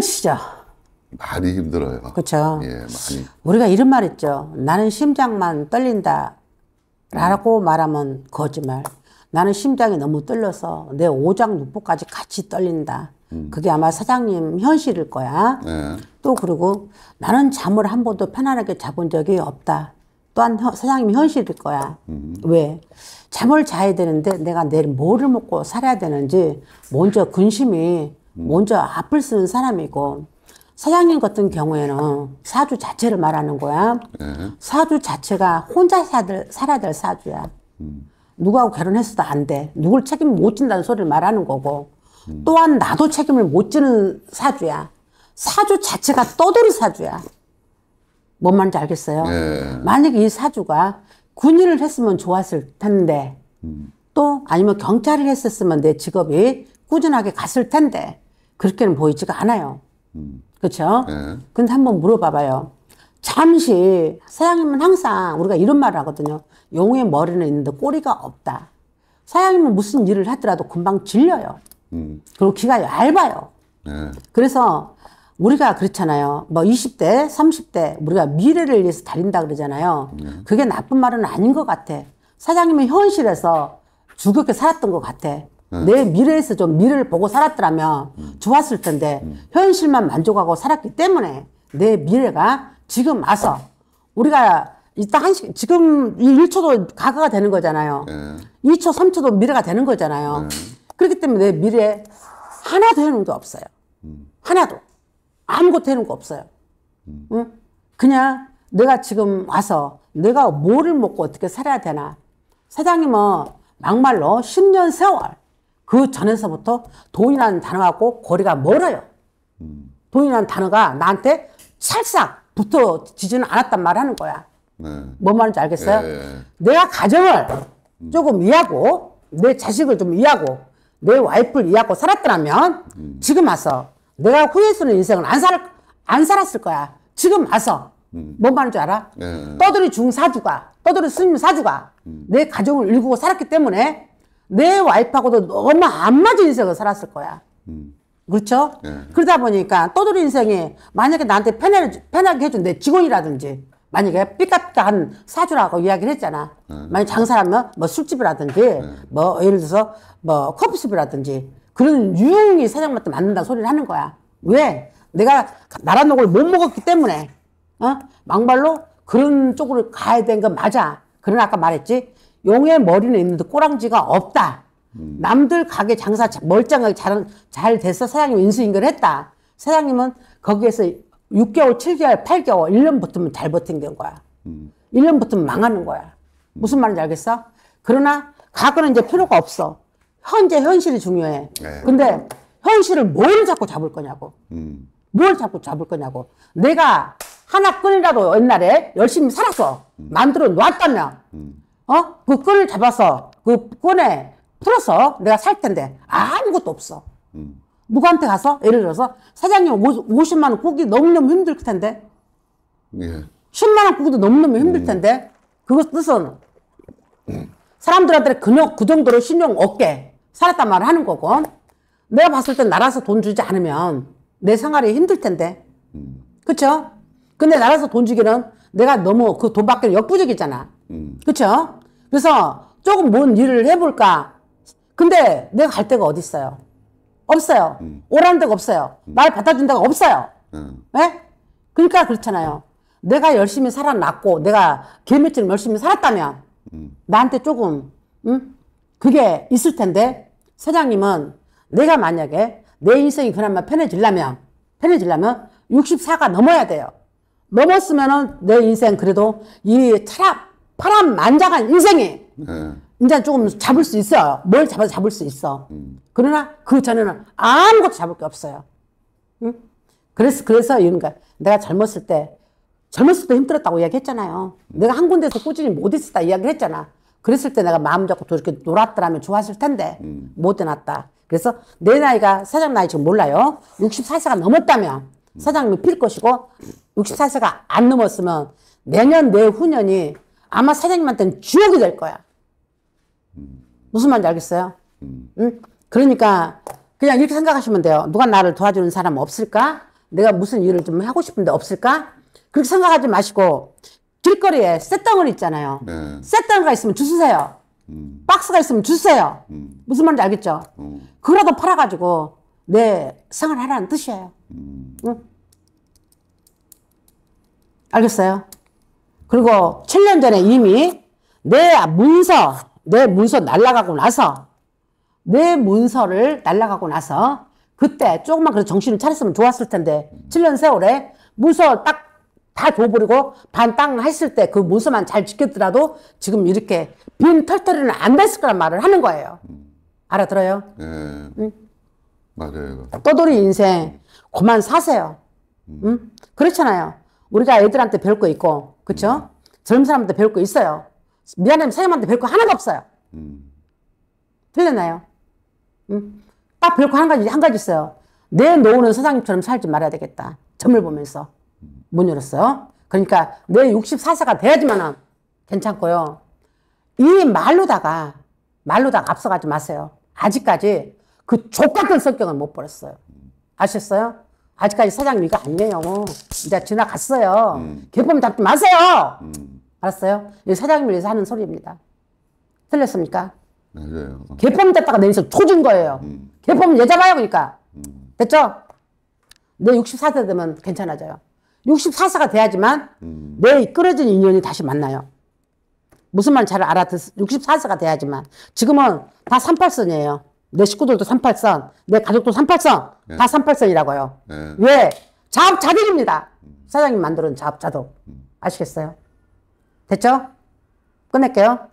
힘드시죠? 많이 힘들어요. 그렇죠. 예, 많이. 우리가 이런 말 했죠. 나는 심장만 떨린다. 라고 음. 말하면 거짓말. 나는 심장이 너무 떨려서 내 오장육부까지 같이 떨린다. 음. 그게 아마 사장님 현실일 거야. 네. 또 그리고 나는 잠을 한 번도 편안하게 자 본 적이 없다. 또한 사장님 현실일 거야. 음. 왜? 잠을 자야 되는데 내가 내일 뭐를 먹고 살아야 되는지 먼저 근심이 음. 먼저 앞을 쓰는 사람이고 사장님 같은 경우에는 사주 자체를 말하는 거야. 네. 사주 자체가 혼자 사들, 살아야 될 사주야. 음. 누구하고 결혼했어도 안 돼. 누굴 책임 못 진다는 소리를 말하는 거고. 음. 또한 나도 책임을 못 지는 사주야. 사주 자체가 떠돌이 사주야. 뭔 말인지 알겠어요? 네. 만약에 이 사주가 군인을 했으면 좋았을 텐데, 음. 또 아니면 경찰을 했었으면 내 직업이 꾸준하게 갔을 텐데 그렇게는 보이지가 않아요. 그렇죠? 네. 근데 한번 물어봐봐요. 잠시 사장님은 항상 우리가 이런 말을 하거든요. 용의 머리는 있는데 꼬리가 없다. 사장님은 무슨 일을 하더라도 금방 질려요. 음. 그리고 귀가 얇아요. 네. 그래서 우리가 그렇잖아요. 뭐 20대, 30대 우리가 미래를 위해서 달린다 그러잖아요. 네. 그게 나쁜 말은 아닌 것 같아. 사장님은 현실에서 죽겹게 살았던 것 같아. 내 미래에서 좀 미래를 보고 살았더라면 좋았을 텐데 현실만 만족하고 살았기 때문에 내 미래가 지금 와서 우리가 일단 한 시, 지금 1초도 가가가 되는 거잖아요. 네. 2초, 3초도 미래가 되는 거잖아요. 네. 그렇기 때문에 내 미래에 하나도 해놓은 게 없어요. 음. 하나도. 아무것도 해놓은 거 없어요. 음. 응? 그냥 내가 지금 와서 내가 뭐를 먹고 어떻게 살아야 되나. 사장님은 막말로 10년 세월 그 전에서부터 돈이라는 단어하고 거리가 멀어요. 돈이라는 단어가 나한테 살싹 붙어지지는 않았단 말 하는 거야. 네. 뭔 말인지 알겠어요? 예, 예, 예, 내가 가정을 조금 이해하고, 내 자식을 좀 이해하고, 내 와이프를 이해하고 살았더라면, 음. 지금 와서 내가 후회스러운 인생을 안, 살, 안 살았을 거야. 지금 와서. 음. 뭔 말인 지 알아? 예. 예. 떠돌이 중사주가, 떠돌이 스님 사주가 음. 내 가정을 일구고 살았기 때문에 내 와이프하고도 너무 안 맞은 인생을 살았을 거야. 음. 그렇죠? 네. 그러다 보니까 떠돌이 인생이 만약에 나한테 편하게, 편하게 해준 내 직원이라든지 만약에 삐까삐까한 사주라고 이야기를 했잖아. 네. 예. 만약 에 장사라면 뭐 술집이라든지 네. 뭐 예를 들어서 뭐 커피숍이라든지 그런 유흥이 사장님한테 맞는다 소리를 하는 거야. 왜? 내가 나란녹을못 먹었기 때문에 어? 막말로 그런 쪽으로 가야 되는 건 맞아. 그러나 아까 말했지 용의 머리는 있는데 꼬랑지가 없다. 음. 남들 가게 장사 멀쩡하게 잘, 잘 돼서 사장님 인수인계를 했다. 사장님은 거기에서 6개월, 7개월, 8개월, 1년 붙으면 잘 버틴 거야. 음. 1년 붙으면 망하는 거야. 무슨 말인지 알겠어? 그러나 가거는 이제 필요가 없어. 현재 현실이 중요해. 네. 근데 현실을 뭘 자꾸 잡을 거냐고. 음. 뭘 자꾸 잡을 거냐고. 내가 하나 끈이라도 옛날에 열심히 살았어. 음. 만들어 놨다면. 음. 어? 그 끈을 잡아서그 끈에 풀어서 내가 살 텐데. 아무것도 없어. 음. 누구한테 가서? 예를 들어서, 사장님 50만원 꾸기 너무너무 힘들 텐데. 예. 10만원 꾸기도 너무너무 힘들 음. 텐데. 그거 뜻은 사람들한테 그냥 그 정도로 신용 없게 살았단 말을 하는 거고 내가 봤을 땐나라서돈 주지 않으면 내 생활이 힘들 텐데 음. 그쵸? 근데 나라에서돈 주기는 내가 너무 그 돈 받기는 역부족이잖아. 음. 그렇죠? 그래서 조금 뭔 일을 해볼까. 근데 내가 갈 데가 어딨어요 없어요. 음. 오라는 데가 없어요. 음. 날 받아준 데가 없어요. 음. 네? 그러니까 그렇잖아요. 내가 열심히 살아났고 내가 개미처럼 열심히 살았다면 음. 나한테 조금 음? 그게 있을 텐데 사장님은 내가 만약에 내 인생이 그나마 편해질라면 편해질라면 64가 넘어야 돼요. 넘었으면은 내 인생 그래도 이 차라 파란 만장한 인생이 네. 이제 조금 잡을 수 있어요. 뭘 잡아 잡을 수 있어. 음. 그러나 그 전에는 아무것도 잡을 게 없어요. 응? 그래서 그래서 이런가 내가 젊었을 때 젊었을 때 힘들었다고 이야기했잖아요. 내가 한 군데서 꾸준히 못 있었다 이야기를 했잖아. 그랬을 때 내가 마음 잡고 또 이렇게 놀았더라면 좋았을 텐데 음. 못 해놨다. 그래서 내 나이가 사장 나이 지금 몰라요. 64세가 넘었다면 사장님이 필 것이고 64세가 안 넘었으면 내년 내후년이 아마 사장님한테는 지옥이 될 거야. 무슨 말인지 알겠어요? 음. 응? 그러니까 그냥 이렇게 생각하시면 돼요. 누가 나를 도와주는 사람 없을까? 내가 무슨 일을 좀 하고 싶은데 없을까? 그렇게 생각하지 마시고 길거리에 쇳덩어리 있잖아요. 네. 쇳덩어리가 있으면 주세요. 음. 박스가 있으면 주세요. 음. 무슨 말인지 알겠죠? 음. 그거라도 팔아가지고 내 생활하라는 뜻이에요. 응? 알겠어요? 그리고 7년 전에 이미 내 문서, 내 문서 날라가고 나서 내 문서를 날라가고 나서 그때 조금만 그래도 정신을 차렸으면 좋았을 텐데 7년 세월에 문서 딱 다 줘버리고 반땅 했을 때 그 문서만 잘 지켰더라도 지금 이렇게 빈 털털이는 안 됐을 거란 말을 하는 거예요. 음. 알아들어요? 네. 응? 맞아요. 떠돌이 인생 그만 사세요. 음. 응? 그렇잖아요. 우리가 애들한테 배울 거 있고, 그렇죠? 음. 젊은 사람한테 배울 거 있어요. 미안하면 선생님한테 배울 거 하나도 없어요. 음. 틀렸나요? 응? 딱 배울 거한 가지 한 가지 있어요. 내 노후는 선생님처럼 살지 말아야 되겠다. 점을 보면서 음. 문 열었어요. 그러니까 내 64세가 돼야지만 괜찮고요. 이 말로다가 말로다가 앞서가지 마세요. 아직까지 그 족같은 성격을못 버렸어요. 아셨어요? 아직까지 사장님 이거 아니에요. 이제 지나갔어요. 음. 개범 잡지 마세요. 음. 알았어요? 사장님을 위해서 하는 소리입니다. 틀렸습니까? 맞아요. 네, 개범 됐다가 내 인생 초진 거예요. 음. 개범은 예잡아요, 그러니까. 음. 됐죠? 내 64세 되면 괜찮아져요. 64세가 돼야지만 음. 내 끌어진 인연이 다시 만나요. 무슨 말 잘 알아듣, 64세가 돼야지만. 지금은 다 38선이에요. 내 식구들도 383, 내 가족도 383, 네. 다 383이라고요. 네. 왜? 자업자득입니다. 사장님 만드는 자업자득. 음. 아시겠어요? 됐죠? 끝낼게요.